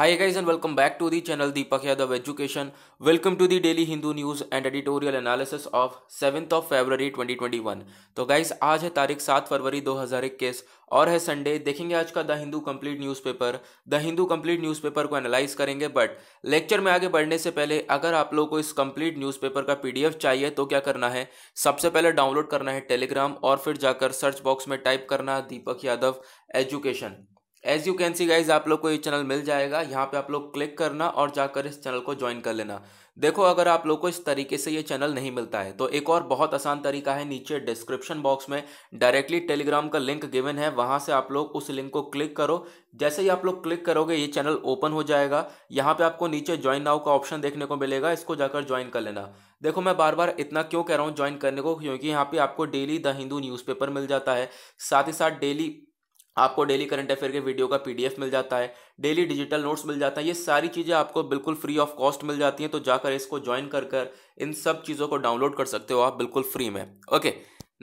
Hi guys and welcome back to the channel Deepak Yadav education welcome to the daily Hindu news and editorial analysis of 7th of February 2021. तो guys आज है तारीख सात फरवरी 2021 और है Sunday देखेंगे आज का the Hindu complete newspaper the Hindu complete newspaper को एनालाइज करेंगे बट लेक्चर में आगे बढ़ने से पहले अगर आप लोग को इस कंप्लीट न्यूज़पेपर का पीडीएफ चाहिए तो क्या करना है सबसे पहले डाउनलोड करना है टेलीग्राम और फिर जाकर सर्च बॉक्स में टाइप करना Deepak Yadav education as you can see guys आप लोग को ये चैनल मिल जाएगा यहाँ पे आप लोग क्लिक करना और जाकर इस चैनल को ज्वाइन कर लेना देखो अगर आप लोग को इस तरीके से ये चैनल नहीं मिलता है तो एक और बहुत आसान तरीका है नीचे डिस्क्रिप्शन बॉक्स में डायरेक्टली टेलीग्राम का लिंक गिवन है वहाँ से आप लोग उस लिंक को क्लिक करो जैसे ही आप लोग क्लिक करोगे ये चैनल ओपन हो जाएगा यहाँ पे आपको नीचे ज्वाइन नाउ का ऑप्शन देखने को मिलेगा इसको जाकर ज्वाइन कर लेना देखो मैं बार बार इतना क्यों कह रहा हूँ ज्वाइन करने को क्योंकि यहाँ पे आपको डेली द हिंदू न्यूज़पेपर मिल जाता है साथ ही साथ डेली आपको डेली करंट अफेयर के वीडियो का पीडीएफ मिल जाता है डेली डिजिटल नोट्स मिल जाता है ये सारी चीज़ें आपको बिल्कुल फ्री ऑफ कॉस्ट मिल जाती हैं तो जाकर इसको ज्वाइन कर कर इन सब चीज़ों को डाउनलोड कर सकते हो आप बिल्कुल फ्री में ओके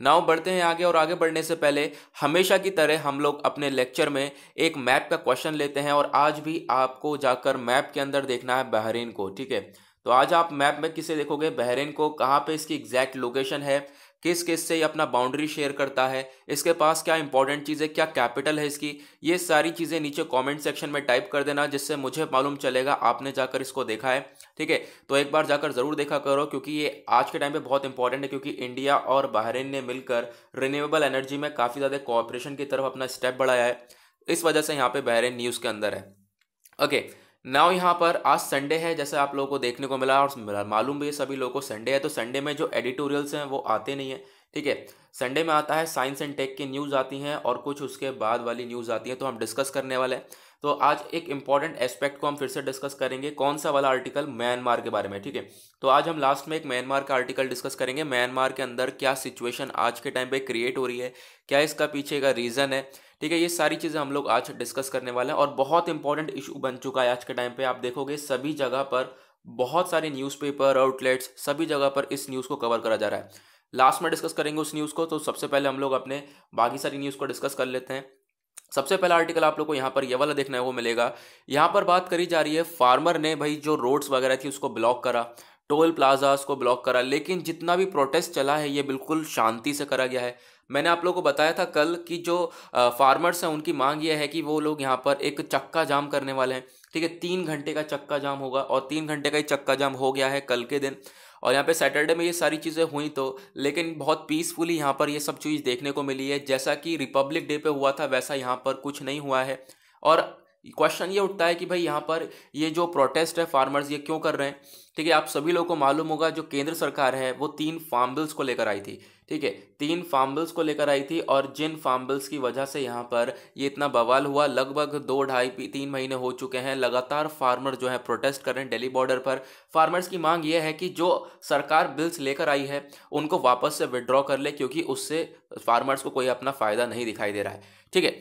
नाउ बढ़ते हैं आगे और आगे बढ़ने से पहले हमेशा की तरह हम लोग अपने लेक्चर में एक मैप का क्वेश्चन लेते हैं और आज भी आपको जाकर मैप के अंदर देखना है बहरीन को ठीक है तो आज आप मैप में किसे देखोगे बहरीन को कहाँ पे इसकी एग्जैक्ट लोकेशन है किस किस से ये अपना बाउंड्री शेयर करता है इसके पास क्या इंपॉर्टेंट चीज़ है क्या कैपिटल है इसकी ये सारी चीज़ें नीचे कमेंट सेक्शन में टाइप कर देना जिससे मुझे मालूम चलेगा आपने जाकर इसको देखा है ठीक है तो एक बार जाकर ज़रूर देखा करो क्योंकि ये आज के टाइम पे बहुत इंपॉर्टेंट है क्योंकि इंडिया और बहरीन ने मिलकर रिन्यूएबल एनर्जी में काफ़ी ज़्यादा कॉपरेशन की तरफ अपना स्टेप बढ़ाया है इस वजह से यहाँ पे बहरीन न्यूज़ के अंदर है ओके okay, नाउ यहाँ पर आज संडे है जैसे आप लोगों को देखने को मिला और मालूम भी है सभी लोगों को संडे है तो संडे में जो एडिटोरियल्स हैं वो आते नहीं है ठीक है संडे में आता है साइंस एंड टेक की न्यूज़ आती हैं और कुछ उसके बाद वाली न्यूज़ आती है तो हम डिस्कस करने वाले हैं तो आज एक इंपॉर्टेंट एस्पेक्ट को हम फिर से डिस्कस करेंगे कौन सा वाला आर्टिकल म्यांमार के बारे में ठीक है तो आज हम लास्ट में एक म्यांमार का आर्टिकल डिस्कस करेंगे म्यांमार के अंदर क्या सिचुएशन आज के टाइम पर क्रिएट हो रही है क्या इसका पीछे का रीज़न है ठीक है ये सारी चीज़ें हम लोग आज डिस्कस करने वाले हैं और बहुत इंपॉर्टेंट इशू बन चुका है आज के टाइम पे आप देखोगे सभी जगह पर बहुत सारे न्यूज़पेपर आउटलेट्स सभी जगह पर इस न्यूज़ को कवर करा जा रहा है लास्ट में डिस्कस करेंगे उस न्यूज़ को तो सबसे पहले हम लोग अपने बाकी सारी न्यूज़ को डिस्कस कर लेते हैं सबसे पहला आर्टिकल आप लोग को यहाँ पर ये वाला देखने को मिलेगा यहाँ पर बात करी जा रही है फार्मर ने भाई जो रोड्स वगैरह थी उसको ब्लॉक करा टोल प्लाजास को ब्लॉक करा लेकिन जितना भी प्रोटेस्ट चला है ये बिल्कुल शांति से करा गया है मैंने आप लोगों को बताया था कल कि जो फार्मर्स हैं उनकी मांग यह है कि वो लोग यहाँ पर एक चक्का जाम करने वाले हैं ठीक है तीन घंटे का चक्का जाम होगा और तीन घंटे का ही चक्का जाम हो गया है कल के दिन और यहाँ पे सैटरडे में ये सारी चीज़ें हुई तो लेकिन बहुत पीसफुली यहाँ पर ये सब चीज़ देखने को मिली है जैसा कि रिपब्लिक डे पे हुआ था वैसा यहाँ पर कुछ नहीं हुआ है और क्वेश्चन ये उठता है कि भाई यहाँ पर ये जो प्रोटेस्ट है फार्मर्स ये क्यों कर रहे हैं ठीक है आप सभी लोगों को मालूम होगा जो केंद्र सरकार है वो तीन फार्म बिल्स को लेकर आई थी ठीक है तीन फार्मबल्स को लेकर आई थी और जिन फार्मबल्स की वजह से यहाँ पर ये इतना बवाल हुआ लगभग दो ढाई तीन महीने हो चुके हैं लगातार फार्मर जो है प्रोटेस्ट कर रहे हैं दिल्ली बॉर्डर पर फार्मर्स की मांग ये है कि जो सरकार बिल्स लेकर आई है उनको वापस से विड्रॉ कर ले क्योंकि उससे फार्मर्स को कोई अपना फ़ायदा नहीं दिखाई दे रहा है ठीक है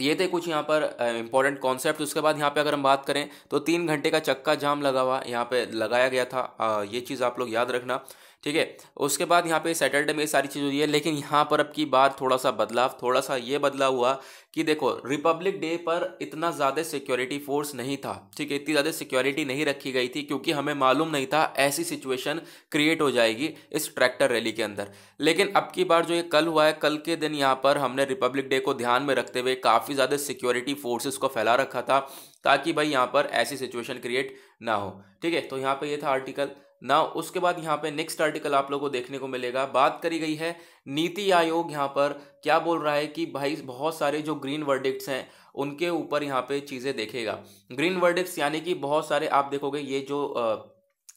ये थे कुछ यहाँ पर इंपॉर्टेंट कॉन्सेप्ट उसके बाद यहाँ पे अगर हम बात करें तो तीन घंटे का चक्का जाम लगा हुआ यहाँ पे लगाया गया था आ, ये चीज़ आप लोग याद रखना ठीक है उसके बाद यहाँ पे सैटरडे में ये सारी चीज़ हुई है लेकिन यहाँ पर अब की बार थोड़ा सा बदलाव थोड़ा सा ये बदलाव हुआ कि देखो रिपब्लिक डे पर इतना ज़्यादा सिक्योरिटी फोर्स नहीं था ठीक है इतनी ज़्यादा सिक्योरिटी नहीं रखी गई थी क्योंकि हमें मालूम नहीं था ऐसी सिचुएशन क्रिएट हो जाएगी इस ट्रैक्टर रैली के अंदर लेकिन अब की बार जो ये कल हुआ है कल के दिन यहाँ पर हमने रिपब्लिक डे को ध्यान में रखते हुए काफ़ी ज़्यादा सिक्योरिटी फोर्सेस को फैला रखा था ताकि भाई यहाँ पर ऐसी सिचुएशन क्रिएट ना हो ठीक है तो यहाँ पर यह था आर्टिकल ना उसके बाद यहाँ पे नेक्स्ट आर्टिकल आप लोगों को देखने को मिलेगा बात करी गई है नीति आयोग यहाँ पर क्या बोल रहा है कि भाई बहुत सारे जो ग्रीन वर्डिक्ट्स हैं उनके ऊपर यहाँ पे चीज़ें देखेगा ग्रीन वर्डिक्ट्स यानी कि बहुत सारे आप देखोगे ये जो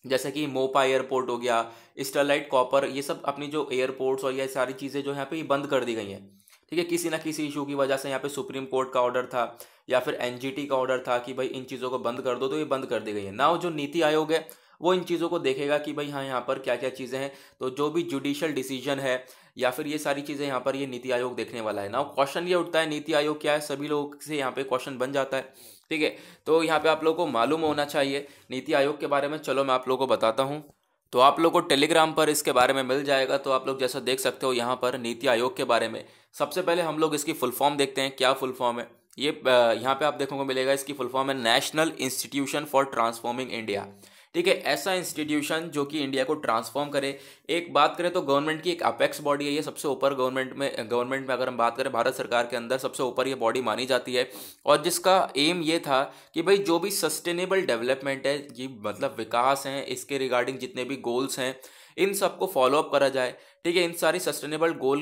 जैसे कि मोपा एयरपोर्ट हो गया स्टरलाइट कॉपर ये सब अपनी जो एयरपोर्ट्स और ये सारी चीज़ें जो यहाँ पे ये बंद कर दी गई हैं ठीक है किसी ना किसी इशू की वजह से यहाँ पे सुप्रीम कोर्ट का ऑर्डर था या फिर एनजीटी का ऑर्डर था कि भाई इन चीज़ों को बंद कर दो तो ये बंद कर दी गई है ना जो नीति आयोग है वो इन चीज़ों को देखेगा कि भाई हाँ यहाँ पर क्या क्या चीज़ें हैं तो जो भी जुडिशल डिसीजन है या फिर ये सारी चीज़ें यहाँ पर ये नीति आयोग देखने वाला है ना क्वेश्चन ये उठता है नीति आयोग क्या है सभी लोग से यहाँ पे क्वेश्चन बन जाता है ठीक है तो यहाँ पे आप लोगों को मालूम होना चाहिए नीति आयोग के बारे में चलो मैं आप लोगों को बताता हूँ तो आप लोग को टेलीग्राम पर इसके बारे में मिल जाएगा तो आप लोग जैसा देख सकते हो यहाँ पर नीति आयोग के बारे में सबसे पहले हम लोग इसकी फुल फॉर्म देखते हैं क्या फुल फॉर्म है ये यहाँ पे आप को मिलेगा इसकी फुल फॉर्म है national institution for transforming India ठीक है ऐसा इंस्टीट्यूशन जो कि इंडिया को ट्रांसफॉर्म करे एक बात करें तो गवर्नमेंट की एक अपेक्स बॉडी है ये सबसे ऊपर गवर्नमेंट में गवर्नमेंट में अगर हम बात करें भारत सरकार के अंदर सबसे ऊपर ये बॉडी मानी जाती है और जिसका एम ये था कि भाई जो भी सस्टेनेबल डेवलपमेंट है ये मतलब विकास हैं इसके रिगार्डिंग जितने भी गोल्स हैं इन सबको फॉलोअप करा जाए ठीक है इन सारी सस्टेनेबल गोल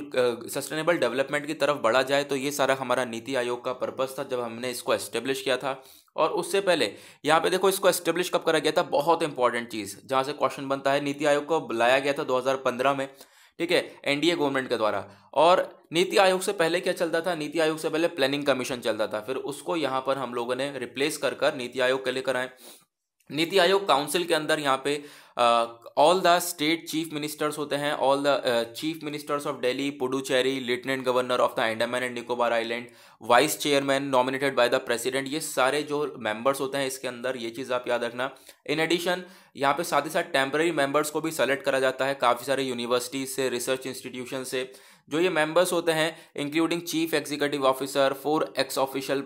सस्टेनेबल डेवलपमेंट की तरफ बढ़ा जाए तो ये सारा हमारा नीति आयोग का पर्पज था जब हमने इसको एस्टेब्लिश किया था और उससे पहले यहाँ पे देखो इसको एस्टेब्लिश कब करा गया था बहुत इंपॉर्टेंट चीज़ जहाँ से क्वेश्चन बनता है नीति आयोग को बुलाया गया था 2015 में ठीक है एनडीए गवर्नमेंट के द्वारा और नीति आयोग से पहले क्या चलता था नीति आयोग से पहले प्लानिंग कमीशन चलता था फिर उसको यहाँ पर हम लोगों ने रिप्लेस कर कर नीति आयोग के लिए कराएं नीति आयोग काउंसिल के अंदर यहाँ पे all the state chief ministers होते हैं all the chief ministers of Delhi Puducherry lieutenant governor of the Andaman and Nicobar island vice chairman nominated by the president ये सारे जो मेंबर्स होते हैं इसके अंदर ये चीज़ आप याद रखना इन एडिशन यहाँ पे साथ ही साथ टेम्प्रेरी मेंबर्स को भी सेलेक्ट करा जाता है काफ़ी सारे यूनिवर्सिटीज से रिसर्च इंस्टीट्यूशन से जो ये मेंबर्स होते हैं including chief executive officer four ex official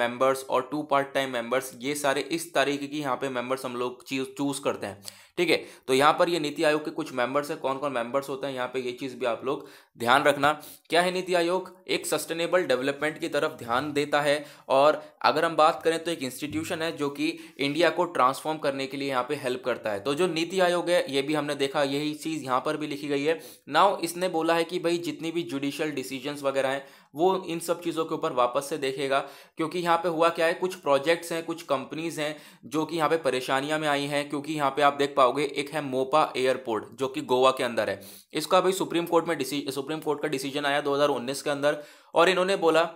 members और टू पार्ट टाइम मेंबर्स ये सारे इस तरीके की यहाँ पे मेंबर्स हम लोग चूज करते हैं ठीक है तो यहाँ पर ये नीति आयोग के कुछ मेंबर्स हैं कौन कौन मेंबर्स होते हैं यहाँ पे ये चीज़ भी आप लोग ध्यान रखना क्या है नीति आयोग एक सस्टेनेबल डेवलपमेंट की तरफ ध्यान देता है और अगर हम बात करें तो एक इंस्टीट्यूशन है जो कि इंडिया को ट्रांसफॉर्म करने के लिए यहाँ पे हेल्प करता है तो जो नीति आयोग है ये भी हमने देखा यही चीज़ यहाँ पर भी लिखी गई है नाउ इसने बोला है कि भाई जितनी भी जुडिशल डिसीजन वगैरह हैं वो इन सब चीज़ों के ऊपर वापस से देखेगा क्योंकि यहाँ पे हुआ क्या है कुछ प्रोजेक्ट्स हैं कुछ कंपनीज हैं जो कि यहाँ पे परेशानियां में आई हैं क्योंकि यहाँ पे आप देख पाओगे एक है मोपा एयरपोर्ट जो कि गोवा के अंदर है इसका अभी सुप्रीम कोर्ट में सुप्रीम कोर्ट का डिसीजन आया दो के अंदर और इन्होंने बोला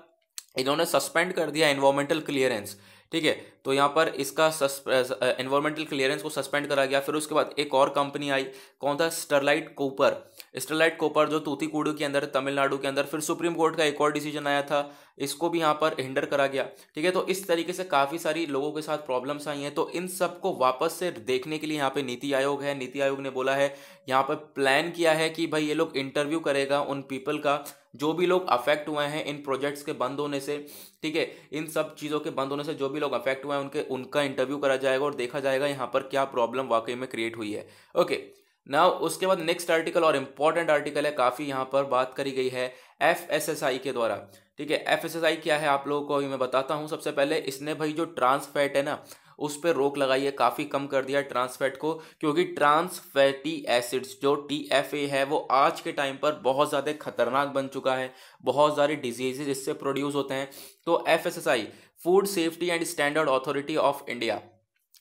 इन्होंने सस्पेंड कर दिया इन्वायरमेंटल क्लियरेंस ठीक है तो यहाँ पर इसका इन्वायरमेंटल क्लियरेंस को सस्पेंड करा गया फिर उसके बाद एक और कंपनी आई कौन था स्टरलाइट कोपर स्टेलाइट कोपर जो तूतीकूडू के अंदर तमिलनाडु के अंदर फिर सुप्रीम कोर्ट का एक और डिसीजन आया था इसको भी यहाँ पर हिंडर करा गया ठीक है तो इस तरीके से काफ़ी सारी लोगों के साथ प्रॉब्लम्स आई हैं तो इन सबको वापस से देखने के लिए यहाँ पे नीति आयोग है नीति आयोग ने बोला है यहाँ पर प्लान किया है कि भाई ये लोग इंटरव्यू करेगा उन पीपल का जो भी लोग अफेक्ट हुए हैं इन प्रोजेक्ट्स के बंद होने से ठीक है इन सब चीज़ों के बंद होने से जो भी लोग अफेक्ट हुए हैं उनके उनका इंटरव्यू करा जाएगा और देखा जाएगा यहाँ पर क्या प्रॉब्लम वाकई में क्रिएट हुई है ओके ना उसके बाद नेक्स्ट आर्टिकल और इम्पॉर्टेंट आर्टिकल है काफ़ी यहाँ पर बात करी गई है एफ एस एस आई के द्वारा ठीक है एफ एस एस आई क्या है आप लोगों को अभी मैं बताता हूँ सबसे पहले इसने भाई जो ट्रांस फैट है ना उस पर रोक लगाई है काफ़ी कम कर दिया ट्रांस फैट को क्योंकि ट्रांस फैटी एसिड्स जो टी एफ ए है वो आज के टाइम पर बहुत ज़्यादा खतरनाक बन चुका है बहुत सारे डिजीजेज इससे प्रोड्यूस होते हैं तो F S S I food safety and standard authority of India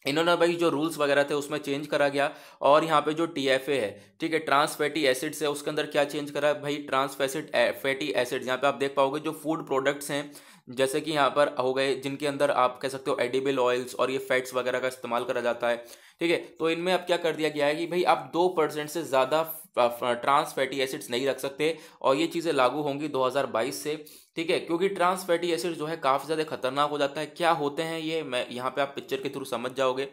इन्होंने भाई जो रूल्स वगैरह थे उसमें चेंज करा गया और यहाँ पे जो टी एफ ए है ठीक है ट्रांस फैटी एसिड्स है उसके अंदर क्या चेंज करा है भाई ट्रांस फैसिड फैटी एसिड्स यहाँ पे आप देख पाओगे जो फूड प्रोडक्ट्स हैं जैसे कि यहाँ पर हो गए जिनके अंदर आप कह सकते हो एडिबल ऑयल्स और ये फैट्स वगैरह का इस्तेमाल करा जाता है ठीक है तो इनमें अब क्या कर दिया गया है कि भाई आप दो परसेंट से ज़्यादा ट्रांस फैटी एसिड्स नहीं रख सकते और ये चीज़ें लागू होंगी 2022 से ठीक है क्योंकि ट्रांस फैटी एसिड जो है काफ़ी ज़्यादा खतरनाक हो जाता है क्या होते हैं ये मैं यहाँ पे आप पिक्चर के थ्रू समझ जाओगे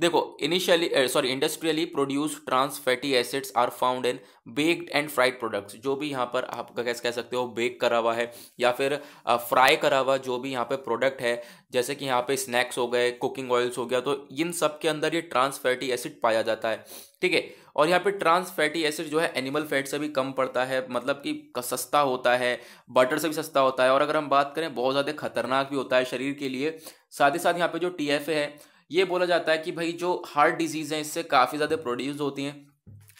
देखो initially sorry industrially produce trans fatty acids are found in baked and fried products जो भी यहाँ पर आप कैसे कह सकते हो बेक करा हुआ है या फिर फ्राई uh, करा हुआ जो भी यहाँ पे प्रोडक्ट है जैसे कि यहाँ पे स्नैक्स हो गए कुकिंग ऑयल्स हो गया तो इन सब के अंदर ये ट्रांस फैटी एसिड पाया जाता है ठीक है और यहाँ पे ट्रांस फैटी एसिड जो है एनिमल फैट से भी कम पड़ता है मतलब कि सस्ता होता है बटर से भी सस्ता होता है और अगर हम बात करें बहुत ज़्यादा खतरनाक भी होता है शरीर के लिए साथ ही साथ यहाँ पे जो टी है ये बोला जाता है कि भाई जो हार्ट डिजीज़ है इससे काफ़ी ज़्यादा प्रोड्यूस होती है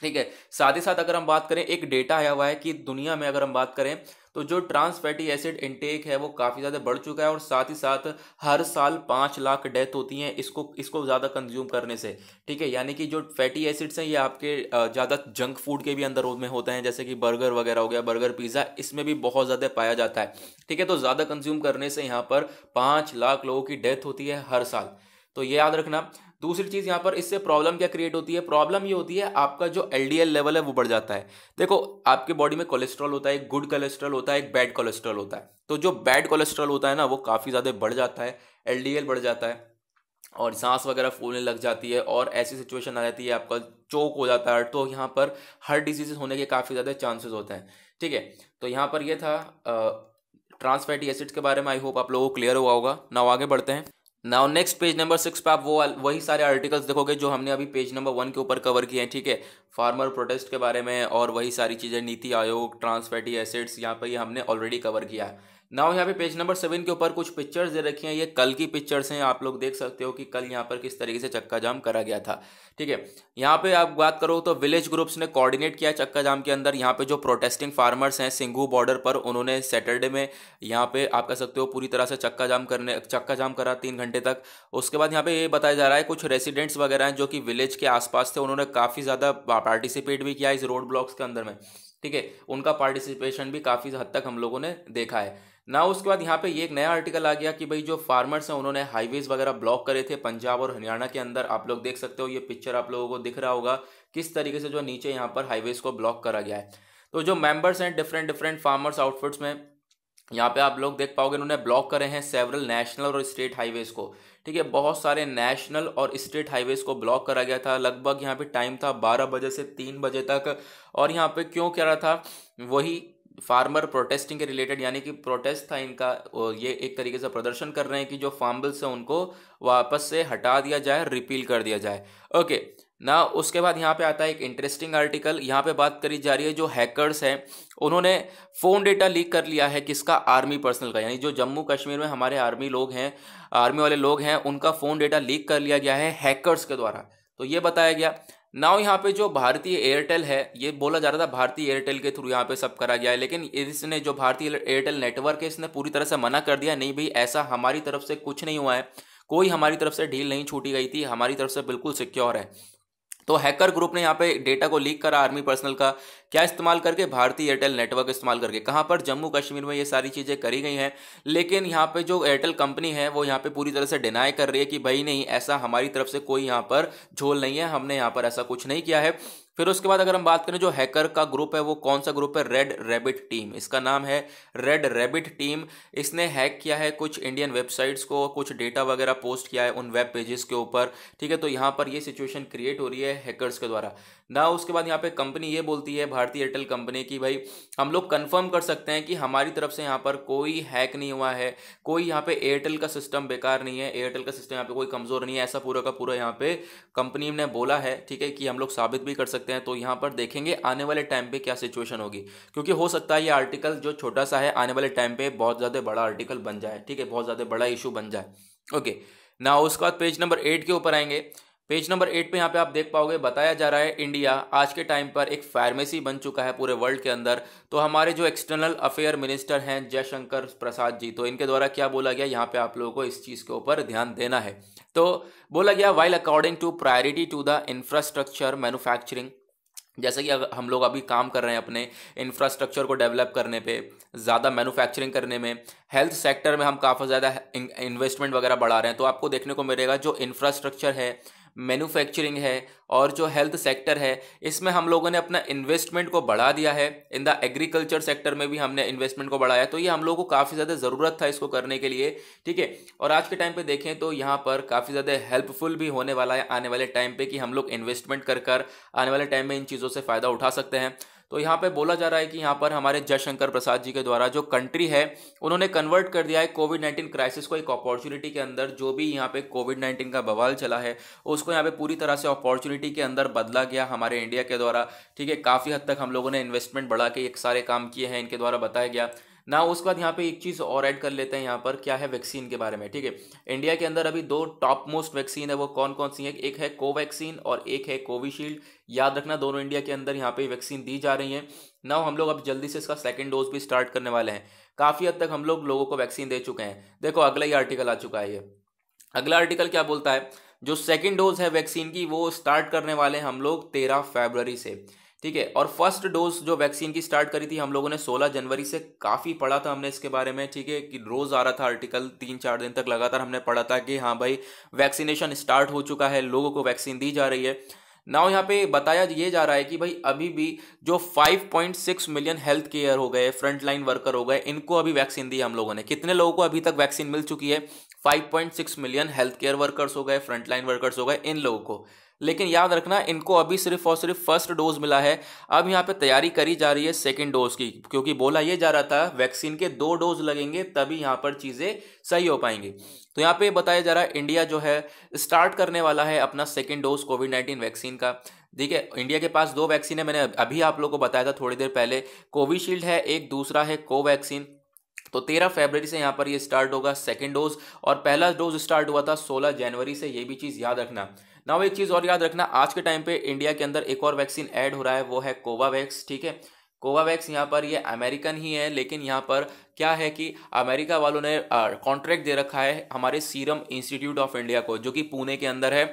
ठीक है साथ ही साथ अगर हम बात करें एक डेटा आया हुआ है कि दुनिया में अगर हम बात करें तो जो ट्रांस फैटी एसिड इनटेक है वो काफ़ी ज़्यादा बढ़ चुका है और साथ ही साथ हर साल पाँच लाख डेथ होती हैं इसको इसको ज़्यादा कंज्यूम करने से ठीक है यानी कि जो फैटी एसिड्स हैं ये आपके ज़्यादा जंक फूड के भी अंदर में होते हैं जैसे कि बर्गर वगैरह हो गया बर्गर पिज़्ज़ा इसमें भी बहुत ज़्यादा पाया जाता है ठीक है तो ज़्यादा कंज्यूम करने से यहाँ पर पाँच लाख लोगों की डेथ होती है हर साल तो ये याद रखना दूसरी चीज़ यहाँ पर इससे प्रॉब्लम क्या क्रिएट होती है प्रॉब्लम ये होती है आपका जो एल लेवल है वो बढ़ जाता है देखो आपके बॉडी में कोलेस्ट्रॉल होता है एक गुड कोलेस्ट्रॉल होता है एक बैड कोलेस्ट्रॉल होता है तो जो बैड कोलेस्ट्रॉल होता है ना वो काफ़ी ज़्यादा बढ़ जाता है एल बढ़ जाता है और सांस वगैरह फूलने लग जाती है और ऐसी सिचुएशन आ जाती है आपका चोक हो जाता है तो यहाँ पर हर डिजीज होने के काफ़ी ज़्यादा चांसेस होते हैं ठीक है तो यहाँ पर यह था ट्रांसफैटी एसिड्स के बारे में आई होप आप लोगों को क्लियर हुआ होगा ना आगे बढ़ते हैं now next page number six पे आप वो वही सारे आर्टिकल्स देखोगे जो हमने अभी पेज नंबर वन के ऊपर कवर किए हैं ठीक है फार्मर प्रोटेस्ट के बारे में और वही सारी चीज़ें नीति आयोग ट्रांसफैटी एसिड्स यहाँ पर ये हमने ऑलरेडी कवर किया है नाउ यहाँ पे पेज नंबर सेवन के ऊपर कुछ पिक्चर्स दे रखी हैं ये कल की पिक्चर्स हैं आप लोग देख सकते हो कि कल यहाँ पर किस तरीके से चक्का जाम करा गया था ठीक है यहाँ पे आप बात करो तो विलेज ग्रुप्स ने कोऑर्डिनेट किया चक्का जाम के अंदर यहाँ पे जो प्रोटेस्टिंग फार्मर्स हैं सिंघू बॉर्डर पर उन्होंने सैटरडे में यहाँ पे आप कह सकते हो पूरी तरह से चक्का जाम करने चक्का जाम करा तीन घंटे तक उसके बाद यहाँ पे ये बताया जा रहा है कुछ रेसिडेंट्स वगैरह हैं जो कि विलेज के आसपास थे उन्होंने काफ़ी ज़्यादा पार्टिसिपेट भी किया इस रोड ब्लॉक्स के अंदर में ठीक है उनका पार्टिसिपेशन भी काफ़ी हद तक हम लोगों ने देखा है ना उसके बाद यहाँ पे ये एक नया आर्टिकल आ गया कि भाई जो फार्मर्स हैं उन्होंने हाईवेज वगैरह ब्लॉक करे थे पंजाब और हरियाणा के अंदर आप लोग देख सकते हो ये पिक्चर आप लोगों को दिख रहा होगा किस तरीके से जो नीचे यहाँ पर हाईवेज को ब्लॉक करा गया है तो जो मेंबर्स हैं डिफरेंट डिफरेंट फार्मर्स आउटफिट्स में यहाँ पे आप लोग देख पाओगे उन्होंने ब्लॉक करे हैं सेवरल नेशनल और स्टेट हाईवेज को ठीक है बहुत सारे नेशनल और स्टेट हाईवेज को ब्लॉक करा गया था लगभग यहाँ पे टाइम था बारह बजे से तीन बजे तक और यहाँ पे क्यों कह रहा था वही फार्मर प्रोटेस्टिंग के रिलेटेड यानी कि प्रोटेस्ट था इनका ये एक तरीके से प्रदर्शन कर रहे हैं कि जो फार्म बिल्स हैं उनको वापस से हटा दिया जाए रिपील कर दिया जाए ओके ना उसके बाद यहाँ पे आता है एक इंटरेस्टिंग आर्टिकल यहाँ पे बात करी जा रही है जो हैकर्स हैं उन्होंने फ़ोन डेटा लीक कर लिया है किसका आर्मी पर्सनल का यानी जो जम्मू कश्मीर में हमारे आर्मी लोग हैं आर्मी वाले लोग हैं उनका फ़ोन डेटा लीक कर लिया गया है हैकर्स के द्वारा तो ये बताया गया नाउ यहाँ पे जो भारतीय एयरटेल है ये बोला जा रहा था भारतीय एयरटेल के थ्रू यहाँ पे सब करा गया है लेकिन इसने जो भारतीय एयरटेल नेटवर्क है इसने पूरी तरह से मना कर दिया नहीं भाई ऐसा हमारी तरफ से कुछ नहीं हुआ है कोई हमारी तरफ से ढील नहीं छूटी गई थी हमारी तरफ से बिल्कुल सिक्योर है तो हैकर ग्रुप ने यहाँ पे डेटा को लीक करा आर्मी पर्सनल का क्या इस्तेमाल करके भारतीय एयरटेल नेटवर्क इस्तेमाल करके कहाँ पर जम्मू कश्मीर में ये सारी चीज़ें करी गई हैं लेकिन यहाँ पे जो एयरटेल कंपनी है वो यहाँ पे पूरी तरह से डिनाई कर रही है कि भाई नहीं ऐसा हमारी तरफ से कोई यहाँ पर झोल नहीं है हमने यहाँ पर ऐसा कुछ नहीं किया है फिर उसके बाद अगर हम बात करें जो हैकर का ग्रुप है वो कौन सा ग्रुप है रेड रैबिट टीम इसका नाम है रेड रैबिट टीम इसने हैक किया है कुछ इंडियन वेबसाइट्स को कुछ डेटा वगैरह पोस्ट किया है उन वेब पेजेस के ऊपर ठीक है तो यहाँ पर ये सिचुएशन क्रिएट हो रही है हैकर्स के द्वारा ना उसके बाद यहाँ पे कंपनी ये बोलती है भारतीय एयरटेल कंपनी की भाई हम लोग कंफर्म कर सकते हैं कि हमारी तरफ से यहाँ पर कोई हैक नहीं हुआ है कोई यहाँ पे एयरटेल का सिस्टम बेकार नहीं है एयरटेल का सिस्टम यहाँ पे कोई कमज़ोर नहीं है ऐसा पूरा का पूरा यहाँ पे कंपनी ने बोला है ठीक है कि हम लोग साबित भी कर सकते हैं तो यहाँ पर देखेंगे आने वाले टाइम पे क्या सिचुएशन होगी क्योंकि हो सकता है ये आर्टिकल जो छोटा सा है आने वाले टाइम पे बहुत ज़्यादा बड़ा आर्टिकल बन जाए ठीक है बहुत ज़्यादा बड़ा इशू बन जाए ओके ना उसके बाद पेज नंबर एट के ऊपर आएंगे पेज नंबर एट पे यहाँ पे आप देख पाओगे बताया जा रहा है इंडिया आज के टाइम पर एक फार्मेसी बन चुका है पूरे वर्ल्ड के अंदर तो हमारे जो एक्सटर्नल अफेयर मिनिस्टर हैं जयशंकर प्रसाद जी तो इनके द्वारा क्या बोला गया यहाँ पे आप लोगों को इस चीज़ के ऊपर ध्यान देना है तो बोला गया while according to priority to the infrastructure manufacturing जैसे कि हम लोग अभी काम कर रहे हैं अपने इंफ्रास्ट्रक्चर को डेवलप करने पे ज़्यादा मैन्युफैक्चरिंग करने में हेल्थ सेक्टर में हम काफ़ी ज़्यादा इन्वेस्टमेंट वगैरह बढ़ा रहे हैं तो आपको देखने को मिलेगा जो इंफ्रास्ट्रक्चर है मैन्युफैक्चरिंग है और जो हेल्थ सेक्टर है इसमें हम लोगों ने अपना इन्वेस्टमेंट को बढ़ा दिया है इन द एग्रीकल्चर सेक्टर में भी हमने इन्वेस्टमेंट को बढ़ाया तो ये हम लोगों को काफ़ी ज़्यादा ज़रूरत था इसको करने के लिए ठीक है और आज के टाइम पे देखें तो यहाँ पर काफ़ी ज़्यादा हेल्पफुल भी होने वाला है आने वाले टाइम पर कि हम लोग इन्वेस्टमेंट कर कर आने वाले टाइम में इन चीज़ों से फ़ायदा उठा सकते हैं तो यहाँ पे बोला जा रहा है कि यहाँ पर हमारे जयशंकर प्रसाद जी के द्वारा जो कंट्री है उन्होंने कन्वर्ट कर दिया है कोविड नाइन्टीन क्राइसिस को एक अपॉर्चुनिटी के अंदर जो भी यहाँ पे कोविड नाइन्टीन का बवाल चला है उसको यहाँ पे पूरी तरह से अपॉर्चुनिटी के अंदर बदला गया हमारे इंडिया के द्वारा ठीक है काफ़ी हद तक हम लोगों ने इन्वेस्टमेंट बढ़ा के एक सारे काम किए हैं इनके द्वारा बताया गया ना उसके बाद यहाँ पे एक चीज़ और ऐड कर लेते हैं यहाँ पर क्या है वैक्सीन के बारे में ठीक है इंडिया के अंदर अभी दो टॉप मोस्ट वैक्सीन है वो कौन कौन सी है एक है कोवैक्सीन और एक है कोविशील्ड याद रखना दोनों इंडिया के अंदर यहाँ पे वैक्सीन दी जा रही है ना हम लोग अब जल्दी से इसका सेकेंड डोज भी स्टार्ट करने वाले हैं काफ़ी हद तक हम लोग लोगों को वैक्सीन दे चुके हैं देखो अगला ही आर्टिकल आ चुका है ये अगला आर्टिकल क्या बोलता है जो सेकेंड डोज है वैक्सीन की वो स्टार्ट करने वाले हैं हम लोग तेरह फरवरी से ठीक है और फर्स्ट डोज जो वैक्सीन की स्टार्ट करी थी हम लोगों ने 16 जनवरी से काफ़ी पढ़ा था हमने इसके बारे में ठीक है कि रोज़ आ रहा था आर्टिकल तीन चार दिन तक लगातार हमने पढ़ा था कि हाँ भाई वैक्सीनेशन स्टार्ट हो चुका है लोगों को वैक्सीन दी जा रही है नाउ यहाँ पे बताया ये जा रहा है कि भाई अभी भी जो 5.6 मिलियन हेल्थ केयर हो गए फ्रंटलाइन वर्कर हो गए इनको अभी वैक्सीन दी हम लोगों ने कितने लोगों को अभी तक वैक्सीन मिल चुकी है 5.6 मिलियन हेल्थ केयर वर्कर्स हो गए फ्रंटलाइन वर्कर्स हो गए इन लोगों को लेकिन याद रखना इनको अभी सिर्फ और सिर्फ फर्स्ट डोज मिला है अब यहाँ पे तैयारी करी जा रही है सेकेंड डोज की क्योंकि बोला यह जा रहा था वैक्सीन के दो डोज लगेंगे तभी यहाँ पर चीज़ें सही हो पाएंगी तो यहाँ पे बताया जा रहा है इंडिया जो है स्टार्ट करने वाला है अपना second dose covid nineteen vaccine का ठीक है इंडिया के पास दो वैक्सीन है मैंने अभी आप लोग को बताया था थोड़ी देर पहले कोविशील्ड है एक दूसरा है कोवैक्सीन तो तेरह फरवरी से यहाँ पर ये स्टार्ट होगा सेकेंड डोज और पहला डोज स्टार्ट हुआ था सोलह जनवरी से ये भी चीज़ याद रखना नाउ एक चीज़ और याद रखना आज के टाइम पे इंडिया के अंदर एक और वैक्सीन ऐड हो रहा है वो है कोवावैक्स ठीक है कोवावैक्स यहाँ पर ये अमेरिकन ही है लेकिन यहाँ पर क्या है कि अमेरिका वालों ने कॉन्ट्रैक्ट दे रखा है हमारे सीरम इंस्टीट्यूट ऑफ इंडिया को जो कि पुणे के अंदर है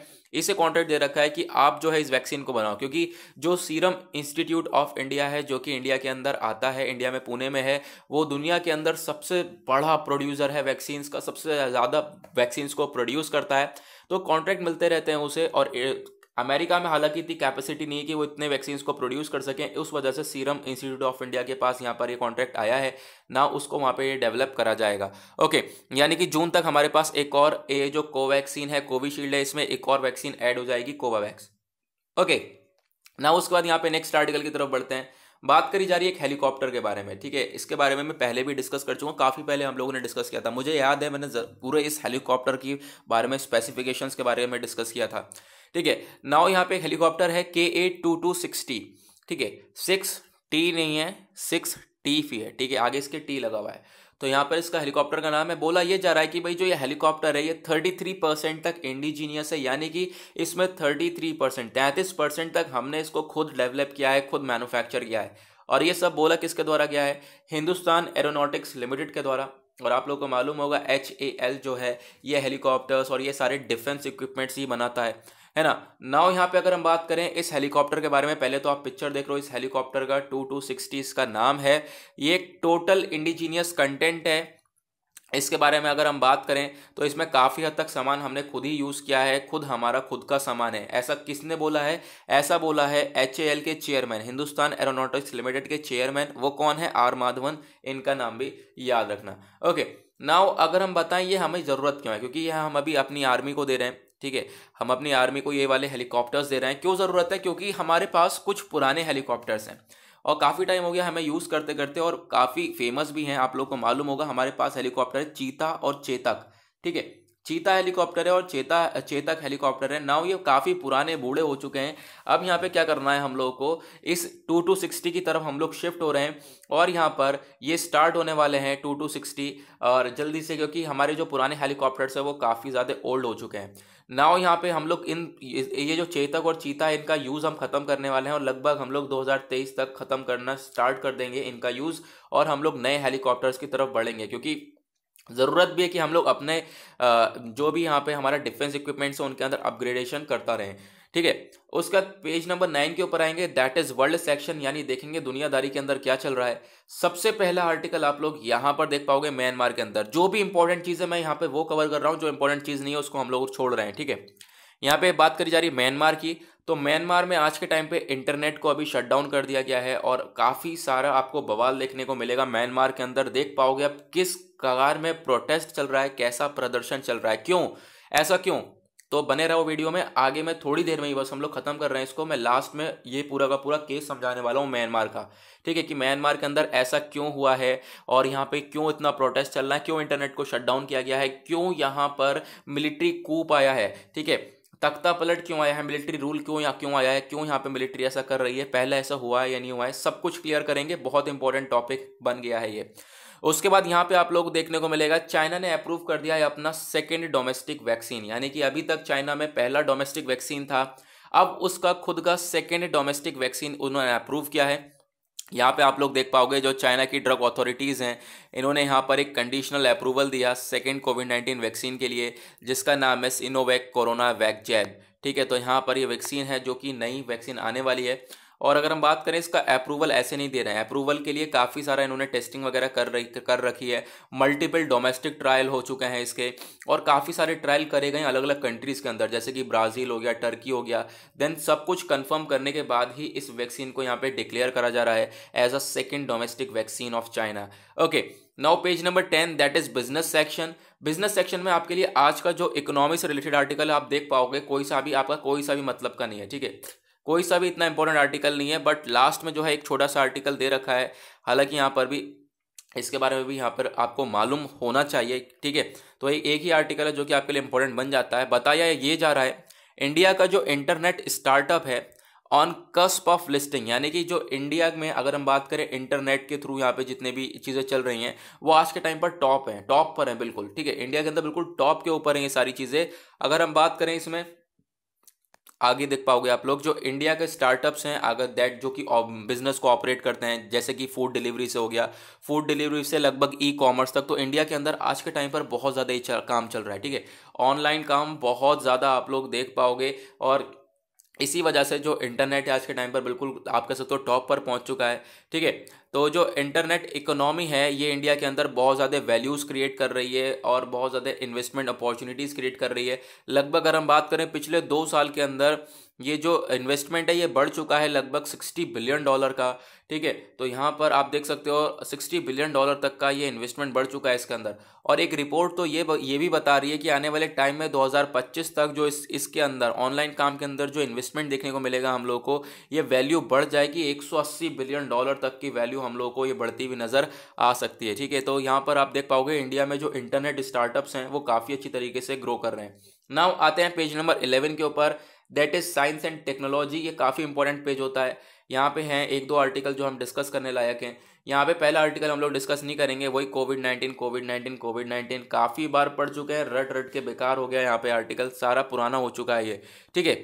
इसे कॉन्ट्रैक्ट दे रखा है कि आप जो है इस वैक्सीन को बनाओ क्योंकि जो सीरम इंस्टीट्यूट ऑफ इंडिया है जो कि इंडिया के अंदर आता है इंडिया में पुणे में है वो दुनिया के अंदर सबसे बड़ा प्रोड्यूसर है वैक्सीन्स का सबसे ज़्यादा वैक्सीन्स को प्रोड्यूस करता है तो कॉन्ट्रैक्ट मिलते रहते हैं उसे और अमेरिका में हालांकि इतनी कैपेसिटी नहीं है कि वो इतने वैक्सीन को प्रोड्यूस कर सकें उस वजह से सीरम इंस्टीट्यूट ऑफ इंडिया के पास यहाँ पर ये कॉन्ट्रैक्ट आया है ना उसको वहाँ पे डेवलप करा जाएगा ओके यानी कि जून तक हमारे पास एक और ये जो कोवैक्सीन है कोविशील्ड है इसमें एक और वैक्सीन ऐड हो जाएगी कोवावैक्स ओके ना उसके बाद यहाँ पे नेक्स्ट आर्टिकल की तरफ बढ़ते हैं बात करी जा रही है एक हेलीकॉप्टर के बारे में ठीक है इसके बारे में मैं पहले भी डिस्कस कर चुका हूँ काफ़ी पहले हम लोगों ने डिस्कस किया था मुझे याद है मैंने पूरे इस हेलीकॉप्टर के बारे में स्पेसिफिकेशंस के बारे में डिस्कस किया था ठीक है नाव यहाँ पे हेलीकॉप्टर है K A two two six T ठीक है सिक्स टी नहीं है सिक्स टी फी है ठीक है आगे इसके टी लगा हुआ है तो यहाँ पर इसका हेलीकॉप्टर का नाम है बोला यह जा रहा है कि भाई जो ये हेलीकॉप्टर है ये 33 परसेंट तक इंडिजीनियस है यानी कि इसमें 33 परसेंट तैंतीस परसेंट तक हमने इसको खुद डेवलप किया है खुद मैन्युफैक्चर किया है और ये सब बोला किसके द्वारा गया है हिंदुस्तान एरोनॉटिक्स लिमिटेड के द्वारा और आप लोग को मालूम होगा एच ए एल जो है ये हेलीकॉप्टर्स और ये सारे डिफेंस इक्विपमेंट्स ही बनाता है है ना नाउ यहाँ पे अगर हम बात करें इस हेलीकॉप्टर के बारे में पहले तो आप पिक्चर देख रहे हो इस हेलीकॉप्टर का टू टू सिक्सटी इसका नाम है ये एक टोटल इंडिजीनियस कंटेंट है इसके बारे में अगर हम बात करें तो इसमें काफ़ी हद तक सामान हमने खुद ही यूज़ किया है खुद हमारा खुद का सामान है ऐसा किसने बोला है ऐसा बोला है एच के चेयरमैन हिंदुस्तान एरोनोटिक्स लिमिटेड के चेयरमैन वो कौन है आर माधवन इनका नाम भी याद रखना ओके नाउ अगर हम बताएं ये हमें ज़रूरत क्यों है क्योंकि यह हम अभी अपनी आर्मी को दे रहे हैं ठीक है हम अपनी आर्मी को ये वाले हेलीकॉप्टर्स दे रहे हैं क्यों ज़रूरत है क्योंकि हमारे पास कुछ पुराने हेलीकॉप्टर्स हैं और काफ़ी टाइम हो गया हमें यूज़ करते करते और काफ़ी फेमस भी हैं आप लोग को मालूम होगा हमारे पास हेलीकॉप्टर है चीता और चेतक ठीक है चीता हेलीकॉप्टर है और चेता चेतक हेलीकॉप्टर है नाउ ये काफ़ी पुराने बूढ़े हो चुके हैं अब यहाँ पे क्या करना है हम लोगों को इस टू टू सिक्सटी की तरफ हम लोग शिफ्ट हो रहे हैं और यहाँ पर ये स्टार्ट होने वाले हैं टू टू सिक्सटी और जल्दी से क्योंकि हमारे जो पुराने हेलीकॉप्टर्स हैं वो काफ़ी ज़्यादा ओल्ड हो चुके हैं नाव यहाँ पे हम लोग इन ये जो चेतक और चीता है इनका यूज़ हम ख़त्म करने वाले हैं और लगभग हम लोग 2023 तक ख़त्म करना स्टार्ट कर देंगे इनका यूज़ और हम लोग नए हेलीकॉप्टर्स की तरफ बढ़ेंगे क्योंकि ज़रूरत भी है कि हम लोग अपने जो भी यहाँ पे हमारा डिफेंस इक्विपमेंट्स हैं उनके अंदर अपग्रेडेशन करता रहें ठीक है उसका पेज नंबर नाइन के ऊपर आएंगे दैट इज वर्ल्ड सेक्शन यानी देखेंगे दुनियादारी के अंदर क्या चल रहा है सबसे पहला आर्टिकल आप लोग यहां पर देख पाओगे म्यांमार के अंदर जो भी इंपॉर्टेंट चीज़ है मैं यहाँ पर वो कवर कर रहा हूँ जो इंपॉर्टेंट चीज़ नहीं है उसको हम लोग छोड़ रहे हैं ठीक है यहाँ पे बात करी जा रही है म्यांमार की तो म्यांमार में आज के टाइम पे इंटरनेट को अभी शटडाउन कर दिया गया है और काफ़ी सारा आपको बवाल देखने को मिलेगा म्यांमार के अंदर देख पाओगे अब किस कगार में प्रोटेस्ट चल रहा है कैसा प्रदर्शन चल रहा है क्यों ऐसा क्यों तो बने रहो वीडियो में आगे में थोड़ी देर में ही बस हम लोग खत्म कर रहे हैं इसको मैं लास्ट में ये पूरा का पूरा केस समझाने वाला हूँ म्यांमार का ठीक है कि म्यांमार के अंदर ऐसा क्यों हुआ है और यहाँ पे क्यों इतना प्रोटेस्ट चल रहा है क्यों इंटरनेट को शटडाउन किया गया है क्यों यहाँ पर मिलिट्री कूप आया है ठीक है तख्ता पलट क्यों आया है मिलिट्री रूल क्यों यहाँ क्यों आया है क्यों यहाँ पे मिलिट्री ऐसा कर रही है पहले ऐसा हुआ है या नहीं हुआ है सब कुछ क्लियर करेंगे बहुत इंपॉर्टेंट टॉपिक बन गया है ये उसके बाद यहाँ पे आप लोग देखने को मिलेगा चाइना ने अप्रूव कर दिया है अपना सेकेंड डोमेस्टिक वैक्सीन यानी कि अभी तक चाइना में पहला डोमेस्टिक वैक्सीन था अब उसका खुद का सेकेंड डोमेस्टिक वैक्सीन उन्होंने अप्रूव किया है यहाँ पे आप लोग देख पाओगे जो चाइना की ड्रग अथॉरिटीज़ हैं इन्होंने यहाँ पर एक कंडीशनल अप्रूवल दिया सेकेंड कोविड नाइन्टीन वैक्सीन के लिए जिसका नाम है इनोवैक कोरोना वैक जैब ठीक है तो यहाँ पर ये वैक्सीन है जो कि नई वैक्सीन आने वाली है और अगर हम बात करें इसका अप्रूवल ऐसे नहीं दे रहे हैं अप्रूवल के लिए काफ़ी सारा इन्होंने टेस्टिंग वगैरह कर रही कर रखी है मल्टीपल डोमेस्टिक ट्रायल हो चुके हैं इसके और काफ़ी सारे ट्रायल करे गए अलग अलग कंट्रीज़ के अंदर जैसे कि ब्राज़ील हो गया टर्की हो गया देन सब कुछ कन्फर्म करने के बाद ही इस वैक्सीन को यहाँ पर डिक्लेयर करा जा रहा है as a second domestic vaccine of China okay now page number ten that is business section business section में आपके लिए आज का जो इकोनॉमी से रिलेटेड आर्टिकल है आप देख पाओगे कोई सा भी आपका कोई सा भी मतलब का नहीं है ठीक है कोई सा भी इतना इंपॉर्टेंट आर्टिकल नहीं है बट लास्ट में जो है एक छोटा सा आर्टिकल दे रखा है हालांकि यहाँ पर भी इसके बारे में भी यहाँ पर आपको मालूम होना चाहिए ठीक है तो ये एक ही आर्टिकल है जो कि आपके लिए इंपॉर्टेंट बन जाता है बताया ये जा रहा है इंडिया का जो इंटरनेट स्टार्टअप है ऑन कस्प ऑफ लिस्टिंग यानी कि जो इंडिया में अगर हम बात करें इंटरनेट के थ्रू यहाँ पे जितने भी चीज़ें चल रही हैं वो आज के टाइम पर टॉप हैं टॉप पर हैं बिल्कुल ठीक है इंडिया के अंदर बिल्कुल टॉप के ऊपर हैं ये सारी चीज़ें अगर हम बात करें इसमें आगे देख पाओगे आप लोग जो इंडिया के स्टार्टअप्स हैं अगर दैट जो कि बिजनेस को ऑपरेट करते हैं जैसे कि फूड डिलीवरी से हो गया फूड डिलीवरी से लगभग ई कॉमर्स तक तो इंडिया के अंदर आज के टाइम पर बहुत ज़्यादा काम चल रहा है ठीक है ऑनलाइन काम बहुत ज़्यादा आप लोग देख पाओगे और इसी वजह से जो इंटरनेट है आज के टाइम पर बिल्कुल आप कह सकते हो टॉप पर पहुंच चुका है ठीक है तो जो इंटरनेट इकोनॉमी है ये इंडिया के अंदर बहुत ज़्यादा वैल्यूज़ क्रिएट कर रही है और बहुत ज़्यादा इन्वेस्टमेंट अपॉर्चुनिटीज़ क्रिएट कर रही है लगभग अगर हम बात करें पिछले दो साल के अंदर ये जो इन्वेस्टमेंट है ये बढ़ चुका है लगभग सिक्सटी बिलियन डॉलर का ठीक है तो यहाँ पर आप देख सकते हो सिक्सटी बिलियन डॉलर तक का ये इन्वेस्टमेंट बढ़ चुका है इसके अंदर और एक रिपोर्ट तो ये ये भी बता रही है कि आने वाले टाइम में 2025 तक जो इस इसके अंदर ऑनलाइन काम के अंदर जो इन्वेस्टमेंट देखने को मिलेगा हम लोग को ये वैल्यू बढ़ जाएगी एक बिलियन डॉलर तक की वैल्यू हम लोग को ये बढ़ती हुई नज़र आ सकती है ठीक है तो यहाँ पर आप देख पाओगे इंडिया में जो इंटरनेट स्टार्टअप्स हैं वो काफ़ी अच्छी तरीके से ग्रो कर रहे हैं नाउ आते हैं पेज नंबर इलेवन के ऊपर that is science and technology ये काफ़ी इंपॉर्टेंट पेज होता है यहाँ पे हैं एक दो आर्टिकल जो हम डिस्कस करने लायक हैं यहाँ पे पहला आर्टिकल हम लोग डिस्कस नहीं करेंगे वही covid nineteen covid nineteen covid nineteen काफ़ी बार पढ़ चुके हैं रट रट के बेकार हो गया यहाँ पे आर्टिकल सारा पुराना हो चुका है ये ठीक है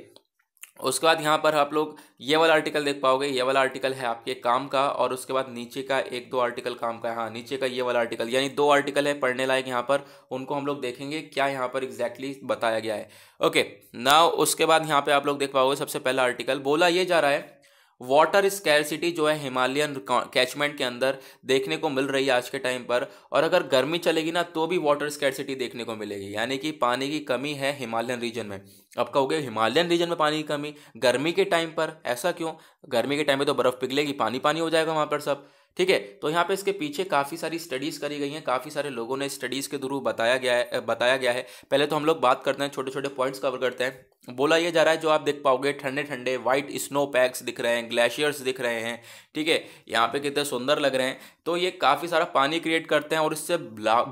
उसके बाद यहाँ पर आप लोग ये वाला आर्टिकल देख पाओगे ये वाला आर्टिकल है आपके काम का और उसके बाद नीचे का एक दो आर्टिकल काम का है हाँ नीचे का ये वाला आर्टिकल यानी दो आर्टिकल है पढ़ने लायक यहाँ पर उनको हम लोग देखेंगे क्या यहाँ पर एग्जैक्टली exactly बताया गया है ओके ना उसके बाद यहाँ पर आप लोग देख पाओगे सबसे पहला आर्टिकल बोला ये जा रहा है वाटर स्कैरसिटी जो है हिमालयन कैचमेंट के अंदर देखने को मिल रही है आज के टाइम पर और अगर गर्मी चलेगी ना तो भी वाटर स्कैरसिटी देखने को मिलेगी यानी कि पानी की कमी है हिमालयन रीजन में अब कहोगे हिमालयन रीजन में पानी की कमी गर्मी के टाइम पर ऐसा क्यों गर्मी के टाइम पर तो बर्फ़ पिघलेगी पानी पानी हो जाएगा वहाँ पर सब ठीक है तो यहाँ पे इसके पीछे काफ़ी सारी स्टडीज़ करी गई हैं काफ़ी सारे लोगों ने स्टडीज़ के थ्रू बताया गया है बताया गया है पहले तो हम लोग बात करते हैं छोटे छोटे पॉइंट्स कवर करते हैं बोला ये जा रहा है जो आप देख पाओगे ठंडे ठंडे वाइट स्नो पैक्स दिख रहे हैं ग्लेशियर्स दिख रहे हैं ठीक है यहाँ पे कितने सुंदर लग रहे हैं तो ये काफ़ी सारा पानी क्रिएट करते हैं और इससे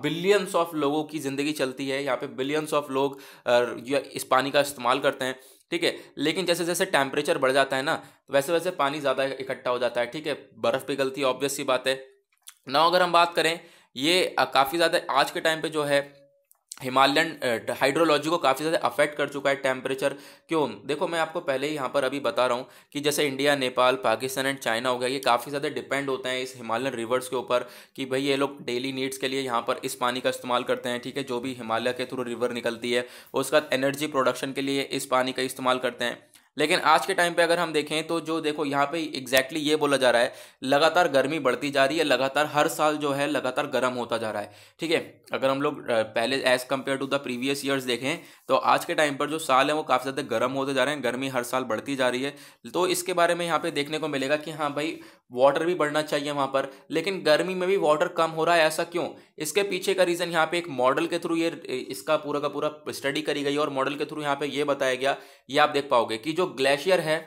बिलियंस ऑफ लोगों की ज़िंदगी चलती है यहाँ पे बिलियंस ऑफ लोग इस पानी का इस्तेमाल करते हैं ठीक है लेकिन जैसे जैसे टेम्परेचर बढ़ जाता है ना तो वैसे वैसे पानी ज़्यादा इकट्ठा हो जाता है ठीक है बर्फ़ पिघलती है ऑब्वियस सी बात है ना अगर हम बात करें ये काफ़ी ज़्यादा आज के टाइम पे जो है हिमालयन हाइड्रोलॉजी को काफ़ी ज़्यादा अफेक्ट कर चुका है टेम्परेचर क्यों देखो मैं आपको पहले ही यहाँ पर अभी बता रहा हूँ कि जैसे India Nepal Pakistan and China हो गया ये काफ़ी ज़्यादा डिपेंड होते हैं इस हिमालयन रिवर्स के ऊपर कि भाई ये लोग डेली नीड्स के लिए यहाँ पर इस पानी का इस्तेमाल करते हैं ठीक है जो भी हिमालय के थ्रू रिवर निकलती है उसके बाद एनर्जी प्रोडक्शन के लिए इस पानी का इस्तेमाल करते हैं लेकिन आज के टाइम पे अगर हम देखें तो जो देखो यहाँ पे एग्जैक्टली ये बोला जा रहा है लगातार गर्मी बढ़ती जा रही है लगातार हर साल जो है लगातार गर्म होता जा रहा है ठीक है अगर हम लोग पहले as compare to the previous years देखें तो आज के टाइम पर जो साल है वो काफ़ी ज़्यादा गर्म होते जा रहे हैं गर्मी हर साल बढ़ती जा रही है तो इसके बारे में यहाँ पर देखने को मिलेगा कि हाँ भाई वाटर भी बढ़ना चाहिए वहाँ पर लेकिन गर्मी में भी वाटर कम हो रहा है ऐसा क्यों इसके पीछे का रीज़न यहाँ पे एक मॉडल के थ्रू ये इसका पूरा का पूरा स्टडी करी गई और मॉडल के थ्रू यहाँ पे ये बताया गया ये आप देख पाओगे कि जो ग्लेशियर है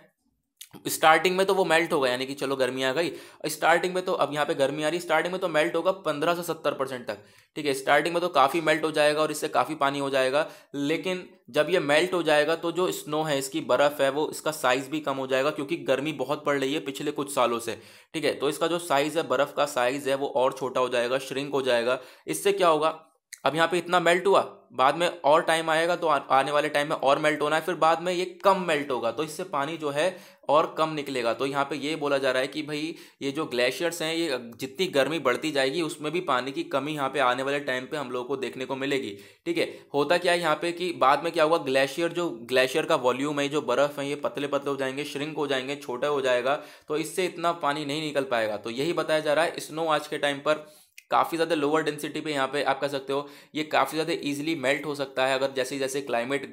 स्टार्टिंग में तो वो मेल्ट होगा यानी कि चलो गर्मी आ गई स्टार्टिंग में तो अब यहाँ पे गर्मी आ रही स्टार्टिंग में तो मेल्ट होगा पंद्रह से सत्तर परसेंट तक ठीक है स्टार्टिंग में तो काफ़ी मेल्ट हो जाएगा और इससे काफ़ी पानी हो जाएगा लेकिन जब ये मेल्ट हो जाएगा तो जो स्नो है इसकी बर्फ़ है वो इसका साइज़ भी कम हो जाएगा क्योंकि गर्मी बहुत पड़ रही है पिछले कुछ सालों से ठीक है तो इसका जो साइज़ है बर्फ़ का साइज़ है वो और छोटा हो जाएगा श्रिंक हो जाएगा इससे क्या होगा अब यहाँ पे इतना मेल्ट हुआ बाद में और टाइम आएगा तो आने वाले टाइम में और मेल्ट होना है फिर बाद में ये कम मेल्ट होगा तो इससे पानी जो है और कम निकलेगा तो यहाँ पे ये बोला जा रहा है कि भाई ये जो ग्लेशियर्स हैं ये जितनी गर्मी बढ़ती जाएगी उसमें भी पानी की कमी यहाँ पे आने वाले टाइम पे हम लोगों को देखने को मिलेगी ठीक है होता क्या है यहाँ पे कि बाद में क्या हुआ ग्लेशियर जो ग्लेशियर का वॉल्यूम है जो बर्फ़ है ये पतले पतले हो जाएंगे श्रिंक हो जाएंगे छोटा हो जाएगा तो इससे इतना पानी नहीं निकल पाएगा तो यही बताया जा रहा है स्नो आज के टाइम पर काफ़ी ज़्यादा लोअर डेंसिटी पे यहाँ पे आप कह सकते हो ये काफ़ी ज़्यादा ईजिली मेल्ट हो सकता है अगर जैसे जैसे क्लाइमेट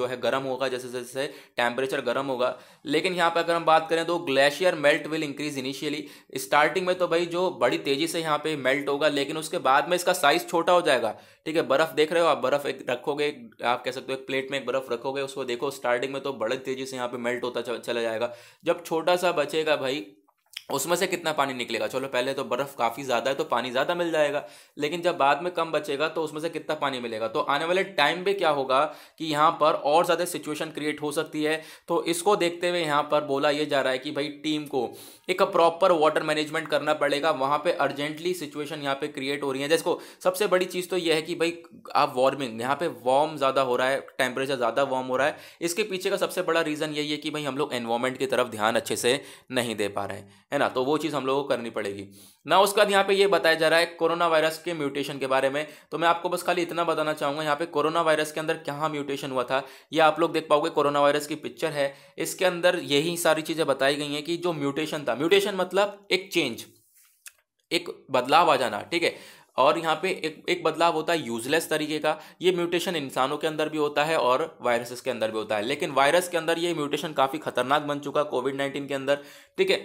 जो है गर्म होगा जैसे जैसे टेम्परेचर गर्म होगा लेकिन यहाँ पर अगर हम बात करें तो glacier melt will increase initially starting में तो भाई जो बड़ी तेज़ी से यहाँ पर मेल्ट होगा लेकिन उसके बाद में इसका साइज़ छोटा हो जाएगा ठीक है बर्फ़ देख रहे हो आप बर्फ़ एक रखोगे आप कह सकते हो एक प्लेट में एक बर्फ़ रखोगे उसको देखो स्टार्टिंग में तो बड़े तेज़ी से यहाँ पर मेल्ट होता चला जाएगा जब छोटा सा बचेगा भाई उसमें से कितना पानी निकलेगा चलो पहले तो बर्फ काफी ज्यादा है तो पानी ज्यादा मिल जाएगा लेकिन जब बाद में कम बचेगा तो उसमें से कितना पानी मिलेगा तो आने वाले टाइम पे क्या होगा कि यहाँ पर और ज्यादा सिचुएशन क्रिएट हो सकती है तो इसको देखते हुए यहाँ पर बोला यह जा रहा है कि भाई टीम को एक प्रॉपर वाटर मैनेजमेंट करना पड़ेगा वहां पर अर्जेंटली सिचुएशन यहाँ पे क्रिएट हो रही है जैसे सबसे बड़ी चीज तो यह है कि भाई आप वार्मिंग यहाँ पे वार्म ज्यादा हो रहा है टेम्परेचर ज्यादा वार्म हो रहा है इसके पीछे का सबसे बड़ा रीजन यही है कि भाई हम लोग एनवायरमेंट की तरफ ध्यान अच्छे से नहीं दे पा रहे हैं है ना तो वो चीज़ हम लोगों को करनी पड़ेगी ना उसके बाद यहाँ पे ये बताया जा रहा है कोरोना वायरस के म्यूटेशन के बारे में तो मैं आपको बस खाली इतना बताना चाहूँगा यहाँ पे कोरोना वायरस के अंदर कहाँ म्यूटेशन हुआ था ये आप लोग देख पाओगे कोरोना वायरस की पिक्चर है इसके अंदर यही सारी चीज़ें बताई गई हैं कि जो म्यूटेशन था म्यूटेशन मतलब एक चेंज एक बदलाव आ जाना ठीक है और यहाँ पे एक एक बदलाव होता है यूजलेस तरीके का ये म्यूटेशन इंसानों के अंदर भी होता है और वायरसेस के अंदर भी होता है लेकिन वायरस के अंदर ये म्यूटेशन काफ़ी खतरनाक बन चुका कोविड नाइन्टीन के अंदर ठीक है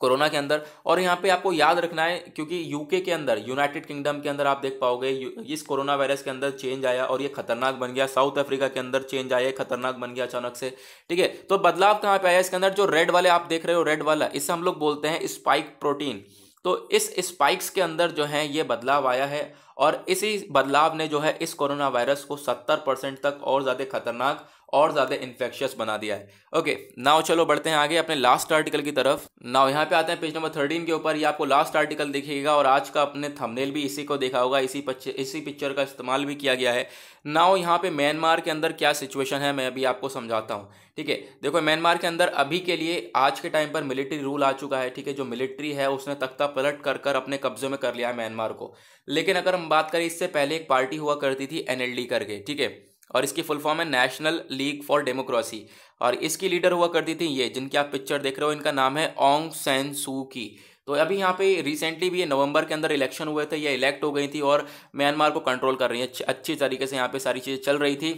कोरोना के अंदर और यहाँ पे आपको याद रखना है क्योंकि यूके के अंदर यूनाइटेड किंगडम के अंदर आप देख पाओगे इस कोरोना वायरस के अंदर चेंज आया और ये खतरनाक बन गया साउथ अफ्रीका के अंदर चेंज आया खतरनाक बन गया अचानक से ठीक है तो बदलाव कहाँ पे आया इसके अंदर जो रेड वाले आप देख रहे हो रेड वाला इसे हम लोग बोलते हैं स्पाइक प्रोटीन तो इस स्पाइक्स के अंदर जो है ये बदलाव आया है और इसी बदलाव ने जो है इस कोरोना वायरस को सत्तर परसेंट तक और ज़्यादा खतरनाक और ज़्यादा इन्फेक्शियस बना दिया है ओके नाव चलो बढ़ते हैं आगे अपने लास्ट आर्टिकल की तरफ नाव यहाँ पे आते हैं पेज नंबर थर्टीन के ऊपर ये आपको लास्ट आर्टिकल दिखेगा और आज का अपने थंबनेल भी इसी को देखा होगा इसी इसी पिक्चर का इस्तेमाल भी किया गया है नाव यहाँ पे म्यांमार के अंदर क्या सिचुएशन है मैं अभी आपको समझाता हूँ ठीक है देखो म्यांमार के अंदर अभी के लिए आज के टाइम पर मिलिट्री रूल आ चुका है ठीक है जो मिलिट्री है उसने तख्ता पलट कर कर अपने कब्जे में कर लिया है म्यांमार को लेकिन अगर हम बात करें इससे पहले एक पार्टी हुआ करती थी एनएलडी करके ठीक है और इसकी फुल फॉर्म है नेशनल लीग फॉर डेमोक्रेसी और इसकी लीडर हुआ करती थी ये जिनकी आप पिक्चर देख रहे हो इनका नाम है ओंग सैन सू की तो अभी यहाँ पे रिसेंटली भी ये नवंबर के अंदर इलेक्शन हुए थे ये इलेक्ट हो गई थी और म्यांमार को कंट्रोल कर रही है अच्छी तरीके से यहाँ पे सारी चीज़ें चल रही थी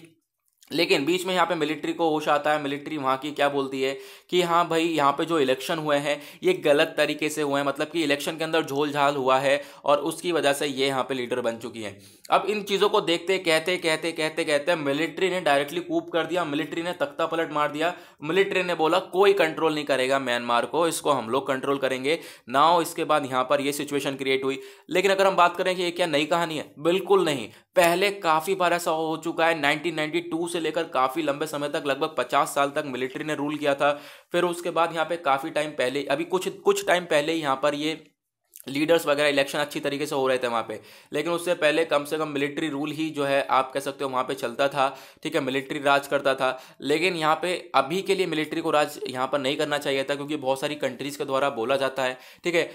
लेकिन बीच में यहाँ पे मिलिट्री को होश आता है मिलिट्री वहाँ की क्या बोलती है कि हाँ भाई यहाँ पे जो इलेक्शन हुए हैं ये गलत तरीके से हुए हैं मतलब कि इलेक्शन के अंदर झोल झाल हुआ है और उसकी वजह से ये यहाँ पे लीडर बन चुकी है अब इन चीज़ों को देखते कहते कहते कहते कहते मिलिट्री ने डायरेक्टली कूप कर दिया मिलिट्री ने तख्ता पलट मार दिया मिलिट्री ने बोला कोई कंट्रोल नहीं करेगा म्यांमार को इसको हम लोग कंट्रोल करेंगे ना इसके बाद यहाँ पर ये सिचुएशन क्रिएट हुई लेकिन अगर हम बात करें कि ये क्या नई कहानी है बिल्कुल नहीं पहले काफ़ी बार ऐसा हो चुका है नाइनटीन से लेकर काफ़ी लंबे समय तक लगभग पचास साल तक मिलिट्री ने रूल किया था फिर उसके बाद यहाँ पे काफ़ी टाइम पहले अभी कुछ कुछ टाइम पहले यहाँ पर ये लीडर्स वगैरह इलेक्शन अच्छी तरीके से हो रहे थे वहाँ पे लेकिन उससे पहले कम से कम मिलिट्री रूल ही जो है आप कह सकते हो वहाँ पे चलता था ठीक है मिलिट्री राज करता था लेकिन यहाँ पे अभी के लिए मिलिट्री को राज यहाँ पर नहीं करना चाहिए था क्योंकि बहुत सारी कंट्रीज़ के द्वारा बोला जाता है ठीक है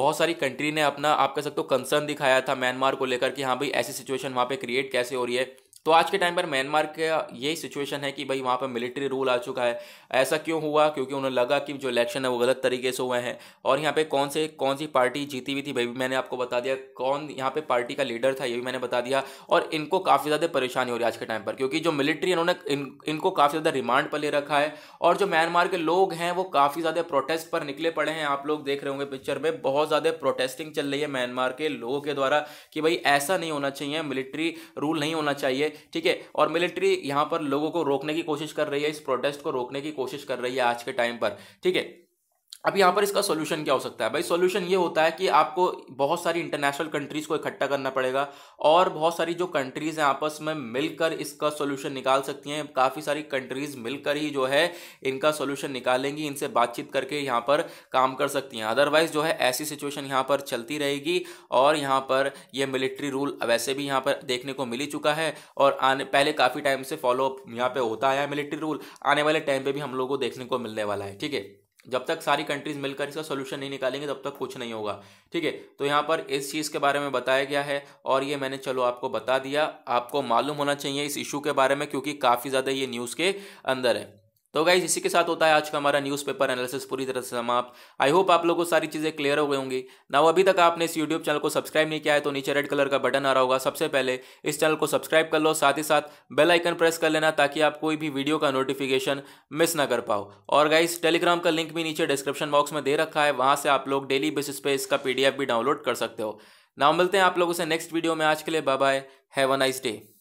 बहुत सारी कंट्री ने अपना आप कह सकते हो कंसर्न दिखाया था म्यांमार को लेकर कि हाँ भाई ऐसी सिचुएशन वहाँ पे क्रिएट कैसे हो रही है तो आज के टाइम पर म्यांमार का यही सिचुएशन है कि भाई वहाँ पर मिलिट्री रूल आ चुका है ऐसा क्यों हुआ क्योंकि उन्हें लगा कि जो इलेक्शन है वो गलत तरीके से हुए हैं और यहाँ पे कौन से कौन सी पार्टी जीती हुई थी भाई मैंने आपको बता दिया कौन यहाँ पे पार्टी का लीडर था ये भी मैंने बता दिया और इनको काफ़ी ज़्यादा परेशानी हो रही है आज के टाइम पर क्योंकि जो मिलिट्री इन्होंने इन, इनको काफ़ी ज़्यादा रिमांड पर ले रखा है और जो म्यांमार के लोग हैं वो काफ़ी ज़्यादा प्रोटेस्ट पर निकले पड़े हैं आप लोग देख रहे होंगे पिक्चर में बहुत ज़्यादा प्रोटेस्टिंग चल रही है म्यांमार के लोगों के द्वारा कि भाई ऐसा नहीं होना चाहिए मिलिट्री रूल नहीं होना चाहिए है ठीक है और मिलिट्री यहां पर लोगों को रोकने की कोशिश कर रही है इस प्रोटेस्ट को रोकने की कोशिश कर रही है आज के टाइम पर ठीक है अब यहाँ पर इसका सोल्यूशन क्या हो सकता है भाई सोल्यूशन ये होता है कि आपको बहुत सारी इंटरनेशनल कंट्रीज को इकट्ठा करना पड़ेगा और बहुत सारी जो कंट्रीज हैं आपस में मिलकर इसका सोल्यूशन निकाल सकती हैं काफ़ी सारी कंट्रीज मिलकर ही जो है इनका सोल्यूशन निकालेंगी इनसे बातचीत करके यहाँ पर काम कर सकती हैं अदरवाइज जो है ऐसी सिचुएशन यहाँ पर चलती रहेगी और यहाँ पर यह मिलिट्री रूल वैसे भी यहाँ पर देखने को मिल ही चुका है और आने पहले काफ़ी टाइम से फॉलोअप यहाँ पर होता आया है मिलिट्री रूल आने वाले टाइम पर भी हम लोग को देखने को मिलने वाला है ठीक है जब तक सारी कंट्रीज मिलकर इसका सोल्यूशन नहीं निकालेंगे तब तक कुछ नहीं होगा ठीक है तो यहाँ पर इस चीज़ के बारे में बताया गया है और ये मैंने चलो आपको बता दिया आपको मालूम होना चाहिए इस इशू के बारे में क्योंकि काफ़ी ज़्यादा ये न्यूज़ के अंदर है तो गाइज इसी के साथ होता है आज का हमारा न्यूज़पेपर एनालिसिस पूरी तरह से समाप्त आई होप आप लोगों को सारी चीज़ें क्लियर हो गई होंगी ना अभी तक आपने इस यूट्यूब चैनल को सब्सक्राइब नहीं किया है तो नीचे रेड कलर का बटन आ रहा होगा सबसे पहले इस चैनल को सब्सक्राइब कर लो साथ ही साथ बेल आइकन प्रेस कर लेना ताकि आप कोई भी वीडियो का नोटिफिकेशन मिस ना कर पाओ और गाइज टेलीग्राम का लिंक भी नीचे डिस्क्रिप्शन बॉक्स में दे रखा है वहाँ से आप लोग डेली बेसिस पे इसका पीडीएफ भी डाउनलोड कर सकते हो नाव मिलते हैं आप लोगों से नेक्स्ट वीडियो में आज के लिए bye bye have a nice day